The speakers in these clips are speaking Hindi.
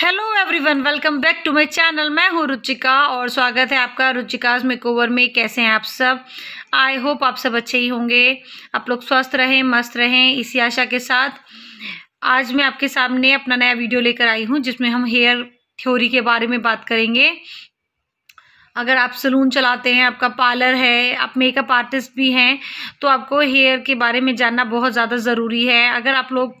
hello everyone welcome back to my channel मैं हूँ रुचिका और स्वागत है आपका रुचिकाज मेकओवर में कैसे हैं आप सब आई होप आप सब अच्छे ही होंगे आप लोग स्वस्थ रहें मस्त रहें इसी आशा के साथ आज मैं आपके सामने अपना नया वीडियो लेकर आई हूँ जिसमें हम हेयर थ्योरी के बारे में बात करेंगे अगर आप सलून चलाते हैं आपका पार्लर है आप मेकअप आर्टिस्ट भी हैं तो आपको हेयर के बारे में जानना बहुत ज़्यादा ज़रूरी है अगर आप लोग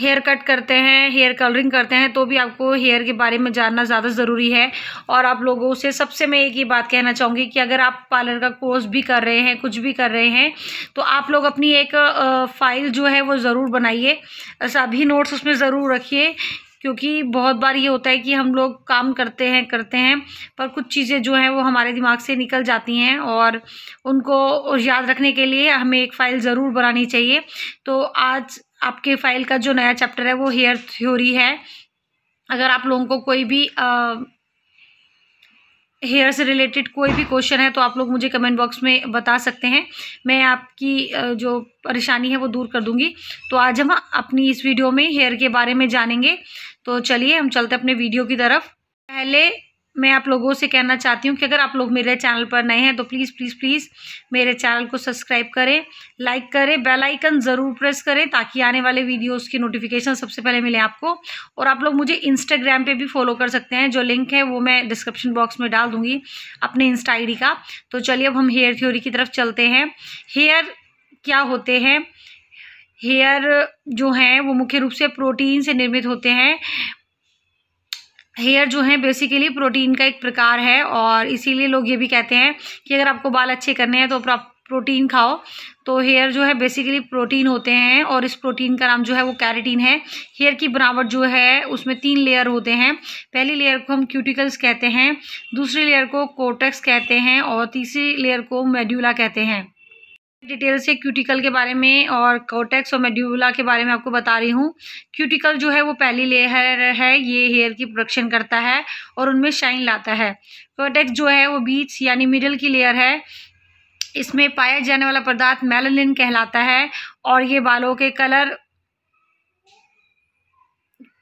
हेयर कट करते हैं हेयर कलरिंग करते हैं तो भी आपको हेयर के बारे में जानना ज़्यादा ज़रूरी है और आप लोगों से सबसे मैं एक ही बात कहना चाहूँगी कि अगर आप पार्लर का कोर्स भी कर रहे हैं कुछ भी कर रहे हैं तो आप लोग अपनी एक फ़ाइल जो है वो ज़रूर बनाइए सभी नोट्स उसमें ज़रूर रखिए क्योंकि बहुत बार ये होता है कि हम लोग काम करते हैं करते हैं पर कुछ चीज़ें जो हैं वो हमारे दिमाग से निकल जाती हैं और उनको याद रखने के लिए हमें एक फ़ाइल ज़रूर बनानी चाहिए तो आज आपके फाइल का जो नया चैप्टर है वो हेयर थ्योरी है अगर आप लोगों को कोई भी हेयर से रिलेटेड कोई भी क्वेश्चन है तो आप लोग मुझे कमेंट बॉक्स में बता सकते हैं मैं आपकी जो परेशानी है वो दूर कर दूंगी तो आज हम अपनी इस वीडियो में हेयर के बारे में जानेंगे तो चलिए हम चलते अपने वीडियो की तरफ पहले मैं आप लोगों से कहना चाहती हूँ कि अगर आप लोग मेरे चैनल पर नए हैं तो प्लीज़ प्लीज़ प्लीज़ मेरे चैनल को सब्सक्राइब करें लाइक करें बेल आइकन ज़रूर प्रेस करें ताकि आने वाले वीडियोस की नोटिफिकेशन सबसे पहले मिले आपको और आप लोग मुझे इंस्टाग्राम पे भी फॉलो कर सकते हैं जो लिंक है वो मैं डिस्क्रिप्शन बॉक्स में डाल दूँगी अपने इंस्टा आई का तो चलिए अब हम हेयर थ्योरी की तरफ चलते हैं हेयर क्या होते हैं हेयर जो हैं वो मुख्य रूप से प्रोटीन से निर्मित होते हैं हेयर जो है बेसिकली प्रोटीन का एक प्रकार है और इसीलिए लोग ये भी कहते हैं कि अगर आपको बाल अच्छे करने हैं तो प्रोटीन खाओ तो हेयर जो है बेसिकली प्रोटीन होते हैं और इस प्रोटीन का नाम जो है वो कैरेटीन है हेयर की बनावट जो है उसमें तीन लेयर होते हैं पहली लेयर को हम क्यूटिकल्स कहते हैं दूसरी लेयर को कोटेक्स कहते हैं और तीसरी लेयर को मेड्यूला कहते हैं डिटेल से क्यूटिकल के बारे में और कोटेक्स और मेड्यूला के बारे में आपको बता रही हूँ क्यूटिकल जो है वो पहली लेयर है ये हेयर की प्रोडक्शन करता है और उनमें शाइन लाता है कोटेक्स जो है वो बीच यानी मिडल की लेयर है इसमें पाया जाने वाला पदार्थ मेलानिन कहलाता है और ये बालों के कलर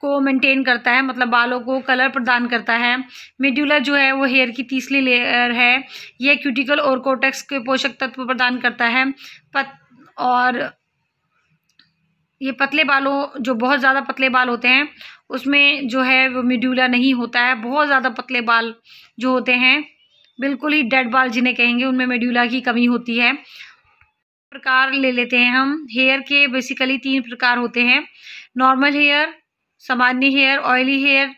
को मेंटेन करता है मतलब बालों को कलर प्रदान करता है मेड्यूला जो है वो हेयर की तीसरी लेयर है यह क्यूटिकल और कोटेक्स के पोषक तत्व प्रदान करता है पत और ये पतले बालों जो बहुत ज़्यादा पतले बाल होते हैं उसमें जो है वो मेड्यूला नहीं होता है बहुत ज़्यादा पतले बाल जो होते हैं बिल्कुल ही डेड बाल जिन्हें कहेंगे उनमें मेड्यूला की कमी होती है प्रकार ले लेते हैं हम हेयर के बेसिकली तीन प्रकार होते हैं नॉर्मल हेयर सामान्य हेयर ऑयली हेयर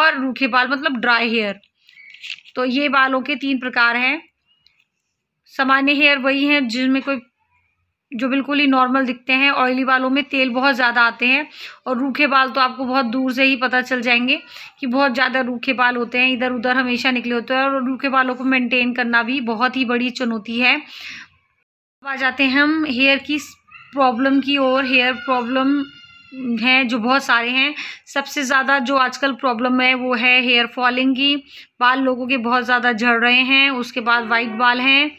और रूखे बाल मतलब ड्राई हेयर तो ये बालों के तीन प्रकार हैं सामान्य हेयर वही हैं जिनमें कोई जो बिल्कुल ही नॉर्मल दिखते हैं ऑयली बालों में तेल बहुत ज़्यादा आते हैं और रूखे बाल तो आपको बहुत दूर से ही पता चल जाएंगे कि बहुत ज़्यादा रूखे बाल होते हैं इधर उधर हमेशा निकले होते हैं और रूखे बालों को मेंटेन करना भी बहुत ही बड़ी चुनौती है अब आ जाते हैं हम हेयर की प्रॉब्लम की ओर हेयर प्रॉब्लम हैं जो बहुत सारे हैं सबसे ज़्यादा जो आजकल प्रॉब्लम है वो है हेयर फॉलिंग की बाल लोगों के बहुत ज़्यादा झड़ रहे हैं उसके बाद वाइट बाल हैं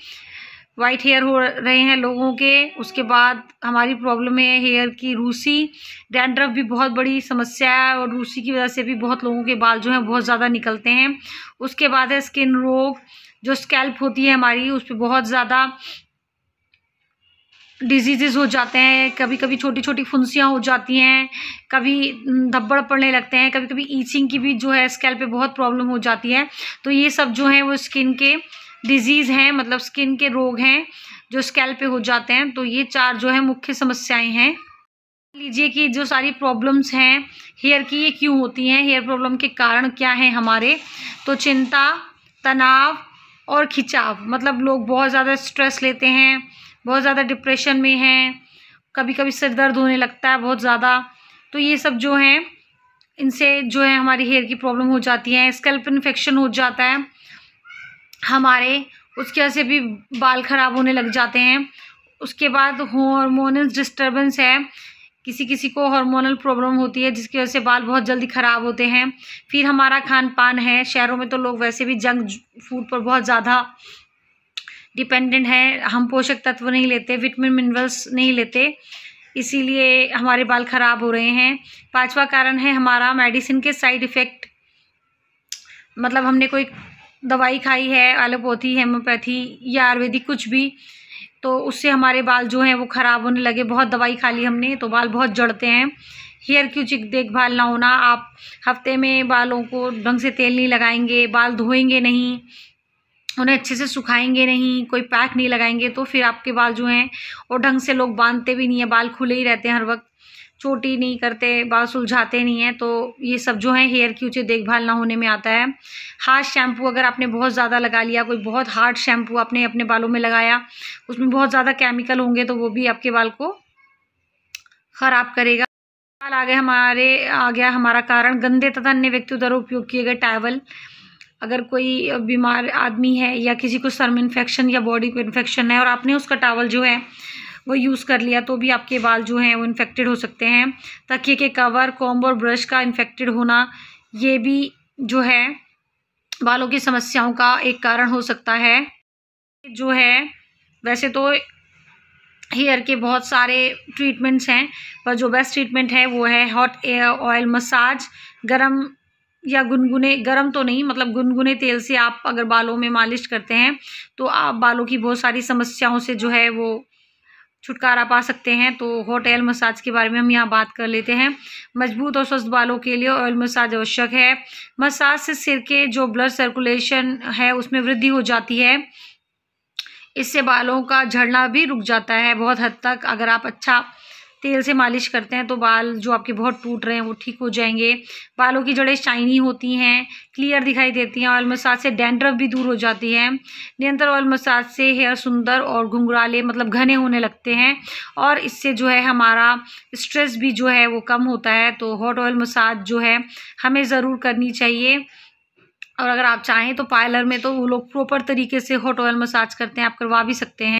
वाइट हेयर हो रहे हैं लोगों के उसके बाद हमारी प्रॉब्लम है हेयर की रूसी डैंड्रफ भी बहुत बड़ी समस्या है और रूसी की वजह से भी बहुत लोगों के बाल जो हैं बहुत ज़्यादा निकलते हैं उसके बाद है स्किन रोग जो स्कैल्प होती है हमारी उस पर बहुत ज़्यादा डिजीज़ हो जाते हैं कभी कभी छोटी छोटी फुंसियाँ हो जाती हैं कभी धब्बड़ पड़ने लगते हैं कभी कभी ईचिंग की भी जो है स्केल पे बहुत प्रॉब्लम हो जाती है तो ये सब जो हैं वो स्किन के डिजीज़ हैं मतलब स्किन के रोग हैं जो स्केल पे हो जाते हैं तो ये चार जो है मुख्य समस्याएं हैं लीजिए कि जो सारी प्रॉब्लम्स हैं हेयर की ये क्यों होती हैं हेयर प्रॉब्लम के कारण क्या हैं हमारे तो चिंता तनाव और खिंचाव मतलब लोग बहुत ज़्यादा स्ट्रेस लेते हैं बहुत ज़्यादा डिप्रेशन में हैं कभी कभी सिर दर्द होने लगता है बहुत ज़्यादा तो ये सब जो हैं इनसे जो है हमारी हेयर की प्रॉब्लम हो जाती है स्कैल्प इन्फेक्शन हो जाता है हमारे उसकी वजह से भी बाल ख़राब होने लग जाते हैं उसके बाद हॉर्मोनल डिस्टर्बेंस है किसी किसी को हार्मोनल प्रॉब्लम होती है जिसकी वजह से बाल बहुत जल्दी ख़राब होते हैं फिर हमारा खान पान है शहरों में तो लोग वैसे भी जंक फूड पर बहुत ज़्यादा डिपेंडेंट है हम पोषक तत्व नहीं लेते विटामिन मिनरल्स नहीं लेते इसीलिए हमारे बाल ख़राब हो रहे हैं पांचवा कारण है हमारा मेडिसिन के साइड इफ़ेक्ट मतलब हमने कोई दवाई खाई है एलोपैथी हेमोपैथी या आयुर्वेदिक कुछ भी तो उससे हमारे बाल जो हैं वो ख़राब होने लगे बहुत दवाई खा ली हमने तो बाल बहुत जड़ते हैं हेयर की उचित देखभाल ना होना आप हफ्ते में बालों को ढंग से तेल नहीं लगाएंगे बाल धोएंगे नहीं उन्हें अच्छे से सुखाएंगे नहीं कोई पैक नहीं लगाएंगे तो फिर आपके बाल जो हैं और ढंग से लोग बांधते भी नहीं है बाल खुले ही रहते हैं हर वक्त चोटी नहीं करते बाल सुलझाते नहीं हैं तो ये सब जो है हेयर की उचित देखभाल ना होने में आता है हार्ड शैम्पू अगर आपने बहुत ज़्यादा लगा लिया कोई बहुत हार्ड शैम्पू आपने अपने बालों में लगाया उसमें बहुत ज़्यादा केमिकल होंगे तो वो भी आपके बाल को ख़राब करेगा आ गए हमारे आ गया हमारा कारण गंदे तथा अन्य व्यक्तियों द्वारा उपयोग किए गए टावल अगर कोई बीमार आदमी है या किसी को सर्म इन्फेक्शन या बॉडी इन्फेक्शन है और आपने उसका टावल जो है वो यूज़ कर लिया तो भी आपके बाल जो हैं वो इन्फेक्टेड हो सकते हैं तकिए के कवर कॉम्ब और ब्रश का इन्फेक्टेड होना ये भी जो है बालों की समस्याओं का एक कारण हो सकता है जो है वैसे तो हेयर के बहुत सारे ट्रीटमेंट्स हैं पर जो बेस्ट ट्रीटमेंट है वो है हॉट एयर ऑयल मसाज गरम या गुनगुने गरम तो नहीं मतलब गुनगुने तेल से आप अगर बालों में मालिश करते हैं तो आप बालों की बहुत सारी समस्याओं से जो है वो छुटकारा पा सकते हैं तो हॉट ऑयल मसाज के बारे में हम यहाँ बात कर लेते हैं मजबूत और स्वस्थ बालों के लिए ऑयल मसाज आवश्यक है मसाज से सिर के जो ब्लड सर्कुलेशन है उसमें वृद्धि हो जाती है इससे बालों का झड़ना भी रुक जाता है बहुत हद तक अगर आप अच्छा तेल से मालिश करते हैं तो बाल जो आपके बहुत टूट रहे हैं वो ठीक हो जाएंगे बालों की जड़ें शाइनी होती हैं क्लियर दिखाई देती हैं ऑयल मसाज से डेंड्रफ भी दूर हो जाती है निरंतर ऑयल मसाज से हेयर सुंदर और घुंघराले मतलब घने होने लगते हैं और इससे जो है हमारा स्ट्रेस भी जो है वो कम होता है तो हॉट ऑयल मसाज जो है हमें ज़रूर करनी चाहिए और अगर आप चाहें तो पार्लर में तो वो लोग प्रॉपर तरीके से हॉट ऑयल मसाज करते हैं आप करवा भी सकते हैं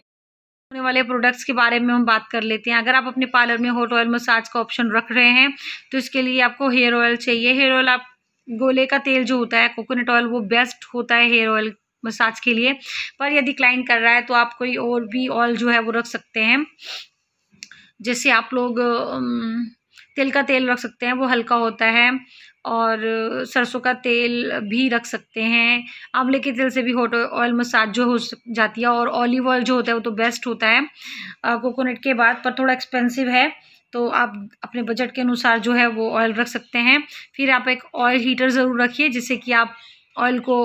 होने वाले प्रोडक्ट्स के बारे में हम बात कर लेते हैं अगर आप अपने पार्लर में हॉट ऑयल मसाज का ऑप्शन रख रहे हैं तो इसके लिए आपको हेयर ऑयल चाहिए हेयर ऑयल आप गोले का तेल जो होता है कोकोनट ऑयल वो बेस्ट होता है हेयर ऑयल मसाज के लिए पर यदि क्लाइंट कर रहा है तो आप कोई और भी ऑयल जो है वो रख सकते हैं जैसे आप लोग तिल का तेल रख सकते हैं वो हल्का होता है और सरसों का तेल भी रख सकते हैं आंवले के तेल से भी हॉट ऑयल मसाज जो हो जाती है और ऑलिव ऑयल जो होता है वो तो बेस्ट होता है कोकोनट के बाद पर थोड़ा एक्सपेंसिव है तो आप अपने बजट के अनुसार जो है वो ऑयल रख सकते हैं फिर आप एक ऑयल हीटर ज़रूर रखिए जिससे कि आप ऑयल को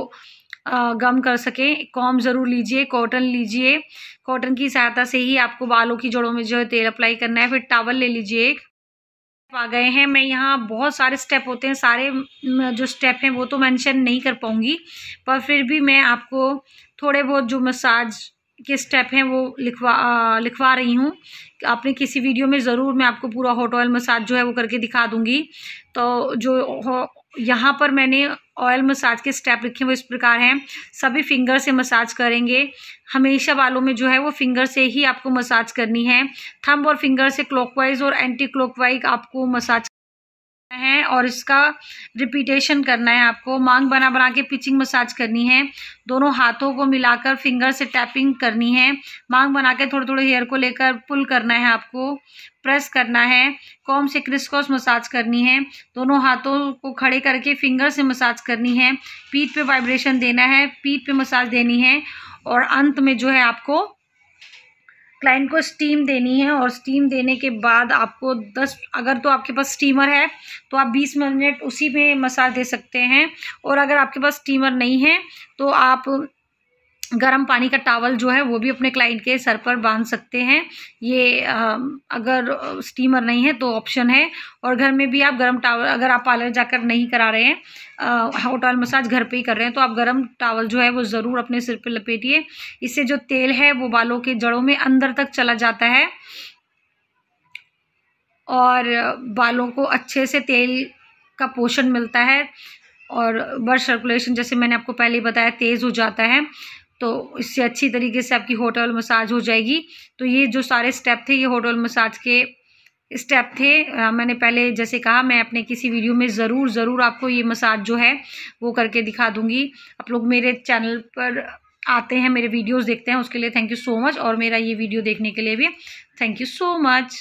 गम कर सकें कॉम ज़रूर लीजिए कॉटन लीजिए कॉटन की सहायता से ही आपको बालों की जड़ों में जो है तेल अप्लाई करना है फिर टावल ले लीजिए एक आ गए हैं मैं यहाँ बहुत सारे स्टेप होते हैं सारे जो स्टेप हैं वो तो मेंशन नहीं कर पाऊँगी पर फिर भी मैं आपको थोड़े बहुत जो मसाज के स्टेप हैं वो लिखवा आ, लिखवा रही हूँ आपने किसी वीडियो में ज़रूर मैं आपको पूरा हॉट ऑयल मसाज जो है वो करके दिखा दूँगी तो जो यहाँ पर मैंने ऑयल मसाज के स्टेप लिखे वो इस प्रकार हैं सभी फिंगर से मसाज करेंगे हमेशा बालों में जो है वो फिंगर से ही आपको मसाज करनी है थंब और फिंगर से क्लॉकवाइज और एंटी क्लॉकवाइज आपको मसाज है और इसका रिपीटेशन करना है आपको मांग बना बना के पिचिंग मसाज करनी है दोनों हाथों को मिलाकर फिंगर से टैपिंग करनी है मांग बना के थोड़े थोड़े हेयर को लेकर पुल करना है आपको प्रेस करना है कॉम से क्रिस्कॉस मसाज करनी है दोनों हाथों को खड़े करके फिंगर से मसाज करनी है पीठ पे वाइब्रेशन देना है पीठ पे मसाज देनी है और अंत में जो है आपको क्लाइंट को स्टीम देनी है और स्टीम देने के बाद आपको दस अगर तो आपके पास स्टीमर है तो आप बीस मिनट उसी में मसाज दे सकते हैं और अगर आपके पास स्टीमर नहीं है तो आप गर्म पानी का टावल जो है वो भी अपने क्लाइंट के सर पर बांध सकते हैं ये अगर स्टीमर नहीं है तो ऑप्शन है और घर में भी आप गर्म टावल अगर आप पार्लर जाकर नहीं करा रहे हैं हॉट ऑयल मसाज घर पे ही कर रहे हैं तो आप गर्म टावल जो है वो ज़रूर अपने सिर पर लपेटिए इससे जो तेल है वो बालों के जड़ों में अंदर तक चला जाता है और बालों को अच्छे से तेल का पोषण मिलता है और ब्लड सर्कुलेशन जैसे मैंने आपको पहले बताया तेज़ हो जाता है तो इससे अच्छी तरीके से आपकी होटल मसाज हो जाएगी तो ये जो सारे स्टेप थे ये होटल मसाज के स्टेप थे आ, मैंने पहले जैसे कहा मैं अपने किसी वीडियो में ज़रूर ज़रूर आपको ये मसाज जो है वो करके दिखा दूँगी आप लोग मेरे चैनल पर आते हैं मेरे वीडियोस देखते हैं उसके लिए थैंक यू सो मच और मेरा ये वीडियो देखने के लिए भी थैंक यू सो मच